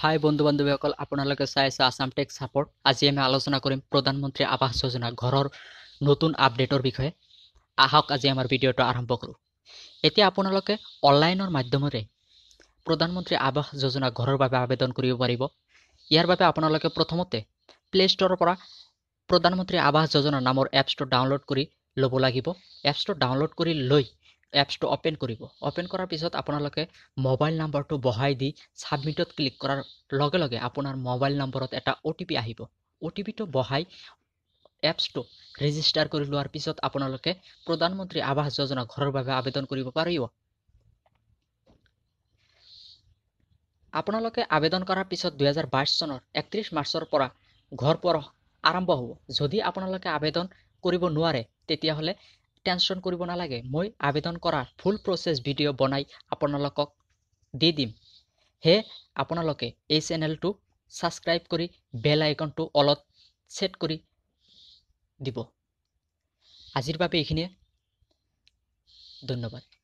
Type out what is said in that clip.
হাই বন্ধু বান্ধৱীসকল আপোনালোকে চাই আছে আছাম টেক ছাপৰ্ট আজি আমি আলোচনা কৰিম প্ৰধানমন্ত্ৰী আৱাস যোজনা ঘৰৰ নতুন আপডেটৰ বিষয়ে আহক আজি আমাৰ ভিডিঅ'টো আৰম্ভ কৰোঁ এতিয়া আপোনালোকে অনলাইনৰ মাধ্যমেৰে প্ৰধানমন্ত্ৰী আৱাস যোজনা ঘৰৰ বাবে আবেদন কৰিব পাৰিব ইয়াৰ বাবে আপোনালোকে প্ৰথমতে প্লে ষ্ট'ৰৰ পৰা প্ৰধানমন্ত্ৰী আৱাস যোজনা নামৰ এপছটো ডাউনলোড কৰি ল'ব লাগিব এপছটো ডাউনলোড কৰি লৈ এপছটো অপেন কৰিব অপেন কৰাৰ পিছত আপোনালোকে মোবাইল নম্বৰটো বহাই দি ছাবমিটত ক্লিক কৰাৰ লগে লগে আপোনাৰ মোবাইল নম্বৰত এটা অ' টি পি আহিব অ' টি পিটো বহাই এপছটো ৰেজিষ্টাৰ কৰি লোৱাৰ পিছত আপোনালোকে প্ৰধানমন্ত্ৰী আৱাস যোজনা ঘৰৰ বাবে আবেদন কৰিব পাৰিব আপোনালোকে আবেদন কৰাৰ পিছত দুহেজাৰ বাইছ চনৰ একত্ৰিছ মাৰ্চৰ পৰা ঘৰ পৰহ আৰম্ভ হ'ব যদি আপোনালোকে আবেদন কৰিব নোৱাৰে তেতিয়াহ'লে টেনশ্যন কৰিব নালাগে মই আবেদন কৰাৰ ফুল প্ৰচেছ ভিডিঅ' বনাই আপোনালোকক দি দিম সেয়ে আপোনালোকে এই চেনেলটো ছাবস্ক্ৰাইব কৰি বেল আইকনটো অলপ ছেট কৰি দিব আজিৰ বাবে এইখিনিয়ে ধন্যবাদ